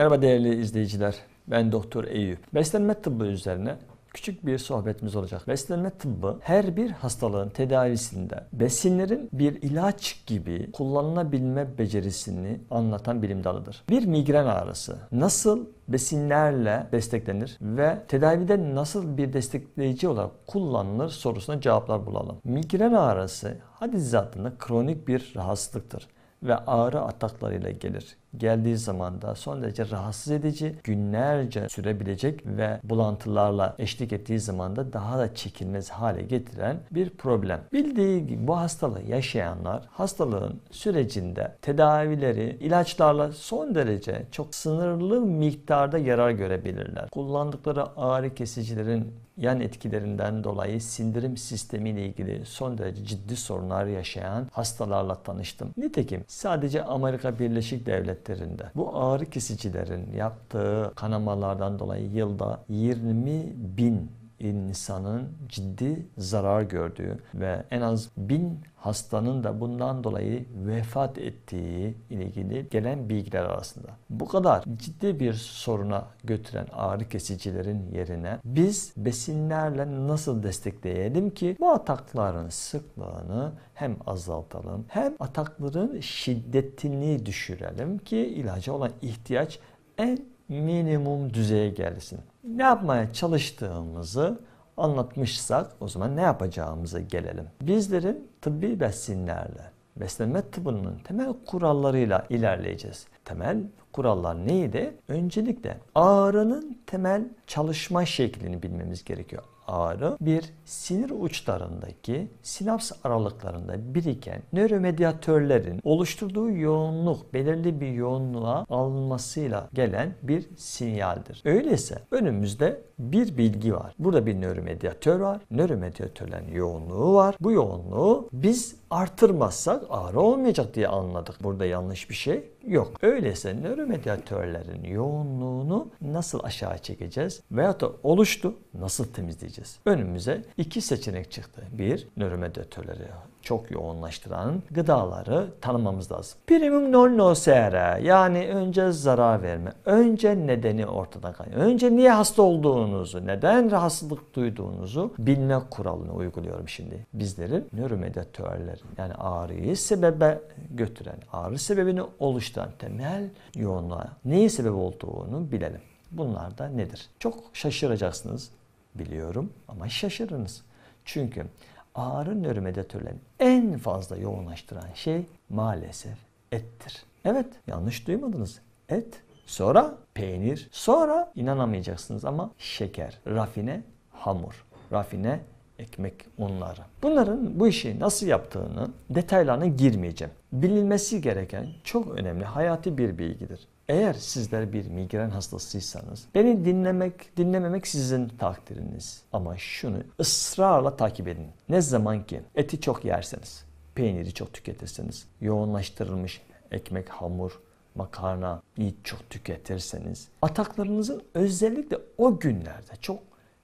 Merhaba değerli izleyiciler. Ben Doktor Eyüp. Beslenme tıbbı üzerine küçük bir sohbetimiz olacak. Beslenme tıbbı her bir hastalığın tedavisinde besinlerin bir ilaç gibi kullanılabilme becerisini anlatan bilim dalıdır. Bir migren ağrısı nasıl besinlerle desteklenir ve tedavide nasıl bir destekleyici olarak kullanılır sorusuna cevaplar bulalım. Migren ağrısı hadis zatında kronik bir rahatsızlıktır ve ağrı ataklarıyla gelir geldiği zaman da son derece rahatsız edici, günlerce sürebilecek ve bulantılarla eşlik ettiği zaman da daha da çekilmez hale getiren bir problem. Bildiği gibi bu hastalığı yaşayanlar hastalığın sürecinde tedavileri ilaçlarla son derece çok sınırlı miktarda yarar görebilirler. Kullandıkları ağrı kesicilerin yan etkilerinden dolayı sindirim sistemi ile ilgili son derece ciddi sorunlar yaşayan hastalarla tanıştım. Nitekim sadece Amerika Birleşik Devletleri'nde bu ağrı kesicilerin yaptığı kanamalardan dolayı yılda 20 bin insanın ciddi zarar gördüğü ve en az bin hastanın da bundan dolayı vefat ettiği ile ilgili gelen bilgiler arasında. Bu kadar ciddi bir soruna götüren ağrı kesicilerin yerine biz besinlerle nasıl destekleyelim ki bu atakların sıklığını hem azaltalım hem atakların şiddetini düşürelim ki ilaca olan ihtiyaç en minimum düzeye gelsin. Ne yapmaya çalıştığımızı anlatmışsak o zaman ne yapacağımızı gelelim. Bizlerin tıbbi besinlerle, beslenme tıbbının temel kurallarıyla ilerleyeceğiz. Temel kurallar neydi? Öncelikle ağrının temel çalışma şeklini bilmemiz gerekiyor ağrı bir sinir uçlarındaki sinaps aralıklarında biriken nöromediatörlerin oluşturduğu yoğunluk belirli bir yoğunluğa alınmasıyla gelen bir sinyaldir. Öyleyse önümüzde bir bilgi var. Burada bir nöromedyatör var. Nöromedyatörlerin yoğunluğu var. Bu yoğunluğu biz artırmazsak ağrı olmayacak diye anladık. Burada yanlış bir şey yok. Öyleyse nöromedyatörlerin yoğunluğunu nasıl aşağı çekeceğiz? Veyahut da oluştu nasıl temizleyeceğiz? Önümüze iki seçenek çıktı. Bir, nöromedyatörleri çok yoğunlaştıran gıdaları tanımamız lazım. Primum non nocere yani önce zarar verme, önce nedeni ortadan kaldırma, önce niye hasta olduğunuzu, neden rahatsızlık duyduğunuzu bilme kuralını uyguluyorum şimdi. Bizlerin nöromediatörlerin yani ağrıyı sebebe götüren, ağrı sebebini oluşturan temel yoğunluğa Neyi sebep olduğunu bilelim. Bunlar da nedir? Çok şaşıracaksınız biliyorum ama şaşırınız. Çünkü ağrı nöromedyatörlerini en fazla yoğunlaştıran şey maalesef ettir. Evet yanlış duymadınız. Et, sonra peynir, sonra inanamayacaksınız ama şeker, rafine hamur, rafine ekmek unları. Bunların bu işi nasıl yaptığını detaylarına girmeyeceğim. Bilinmesi gereken çok önemli hayati bir bilgidir. Eğer sizler bir migren hastasıysanız beni dinlemek, dinlememek sizin takdiriniz. Ama şunu ısrarla takip edin. Ne zaman ki eti çok yerseniz, peyniri çok tüketirseniz, yoğunlaştırılmış ekmek, hamur, makarna iyi çok tüketirseniz ataklarınızın özellikle o günlerde çok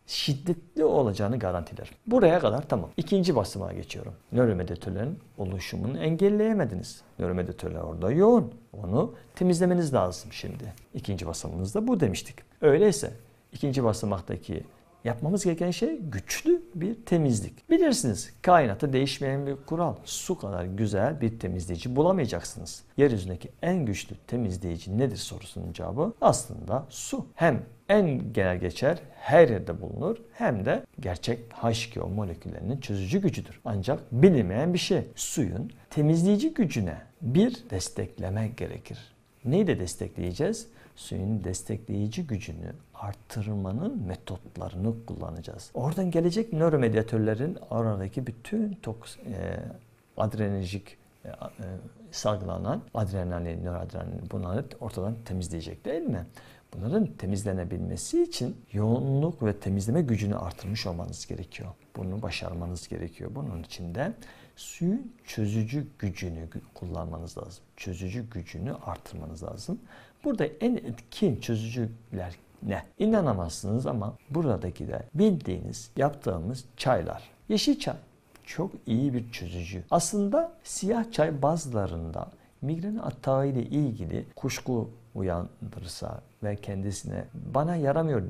şiddetli olacağını garantiler. Buraya kadar tamam. İkinci basıma geçiyorum. Nöromeditörlerin oluşumunu engelleyemediniz. Nöromeditörler orada yoğun. Onu temizlemeniz lazım şimdi. İkinci basımımızda bu demiştik. Öyleyse ikinci basamaktaki Yapmamız gereken şey güçlü bir temizlik. Bilirsiniz kainatı değişmeyen bir kural. Su kadar güzel bir temizleyici bulamayacaksınız. Yeryüzündeki en güçlü temizleyici nedir sorusunun cevabı aslında su. Hem en genel geçer her yerde bulunur hem de gerçek H2O moleküllerinin çözücü gücüdür. Ancak bilinmeyen bir şey suyun temizleyici gücüne bir destekleme gerekir. Neyi de destekleyeceğiz? Suyun destekleyici gücünü arttırmanın metotlarını kullanacağız. Oradan gelecek nöromediatörlerin oradaki bütün toks, e, adrenerjik e, e, salgılanan adrenalin, nöradrenalin bunları ortadan temizleyecek değil mi? Bunların temizlenebilmesi için yoğunluk ve temizleme gücünü artırmış olmanız gerekiyor. Bunu başarmanız gerekiyor. Bunun için de suyun çözücü gücünü kullanmanız lazım. Çözücü gücünü artırmanız lazım. Burada en etkin çözücüler ne? İnanamazsınız ama buradaki de bildiğiniz yaptığımız çaylar. Yeşil çay çok iyi bir çözücü. Aslında siyah çay bazlarında migren atağı ile ilgili kuşku uyandırsa, ve kendisine bana yaramıyor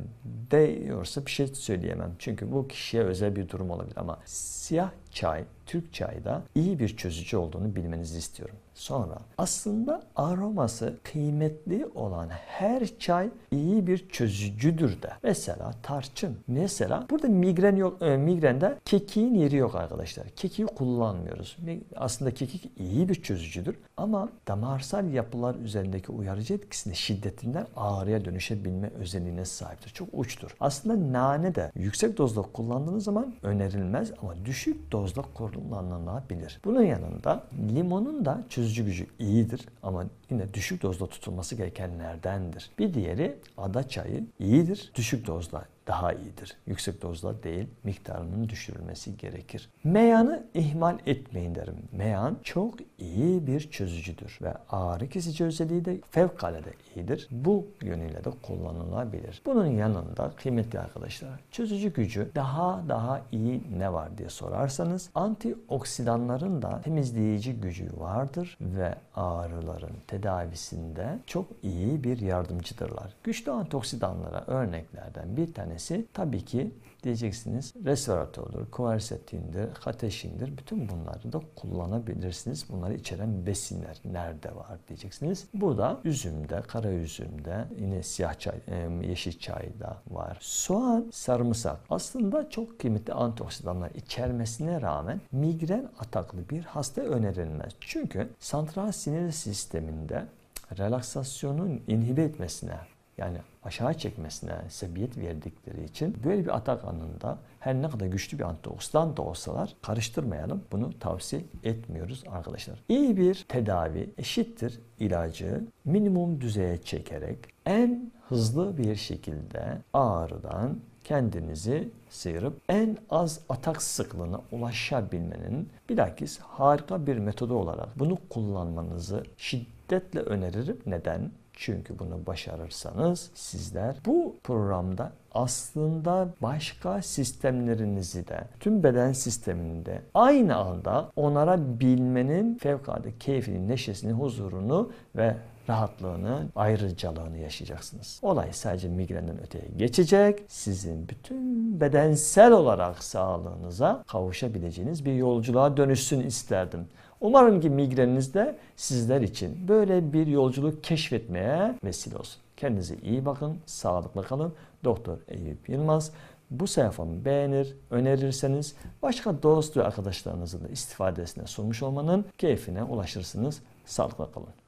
diyorsa bir şey söyleyemem. Çünkü bu kişiye özel bir durum olabilir ama siyah çay, Türk çayı da iyi bir çözücü olduğunu bilmenizi istiyorum. Sonra aslında aroması kıymetli olan her çay iyi bir çözücüdür de. Mesela tarçın. Mesela burada migren yok, e, migrende kekiğin yeri yok arkadaşlar. Kekiği kullanmıyoruz. Aslında kekik iyi bir çözücüdür ama damarsal yapılar üzerindeki uyarıcı etkisini şiddetinden ağır ağrıya dönüşebilme özelliğine sahiptir. Çok uçtur. Aslında nane de yüksek dozda kullandığınız zaman önerilmez ama düşük dozda kullanılabilir. Bunun yanında limonun da çözücü gücü iyidir ama yine düşük dozda tutulması gerekenlerdendir. Bir diğeri ada çayı iyidir. Düşük dozda daha iyidir. Yüksek dozda değil miktarının düşürülmesi gerekir. Meyanı ihmal etmeyin derim. Meyan çok iyi bir çözücüdür ve ağrı kesici özelliği de fevkalade iyidir. Bu yönüyle de kullanılabilir. Bunun yanında kıymetli arkadaşlar çözücü gücü daha daha iyi ne var diye sorarsanız antioksidanların da temizleyici gücü vardır ve ağrıların tedavisinde çok iyi bir yardımcıdırlar. Güçlü antioksidanlara örneklerden bir tane tanesi tabii ki diyeceksiniz resveratördür, kuversetindir, hateşindir. Bütün bunları da kullanabilirsiniz. Bunları içeren besinler nerede var diyeceksiniz. Burada üzümde, kara üzümde, yine siyah çay, e, yeşil çayda var. Soğan, sarımsak aslında çok kıymetli antioksidanlar içermesine rağmen migren ataklı bir hasta önerilmez. Çünkü santral sinir sisteminde relaksasyonun inhibe etmesine yani aşağı çekmesine sebebiyet verdikleri için böyle bir atak anında her ne kadar güçlü bir antioksidan da olsalar karıştırmayalım. Bunu tavsiye etmiyoruz arkadaşlar. İyi bir tedavi eşittir ilacı minimum düzeye çekerek en hızlı bir şekilde ağrıdan kendinizi sıyırıp en az atak sıklığına ulaşabilmenin bilakis harika bir metodu olarak bunu kullanmanızı şiddetle öneririm. Neden? Çünkü bunu başarırsanız sizler bu programda aslında başka sistemlerinizi de tüm beden sisteminde aynı anda onarabilmenin fevkalade keyfini, neşesini, huzurunu ve rahatlığını, ayrıcalığını yaşayacaksınız. Olay sadece migrenden öteye geçecek. Sizin bütün bedensel olarak sağlığınıza kavuşabileceğiniz bir yolculuğa dönüşsün isterdim. Umarım ki migreniniz de sizler için böyle bir yolculuk keşfetmeye vesile olsun. Kendinize iyi bakın, sağlıklı kalın. Doktor Eyüp Yılmaz bu sayfamı beğenir, önerirseniz başka dost ve arkadaşlarınızın da istifadesine sunmuş olmanın keyfine ulaşırsınız. Sağlıkla kalın.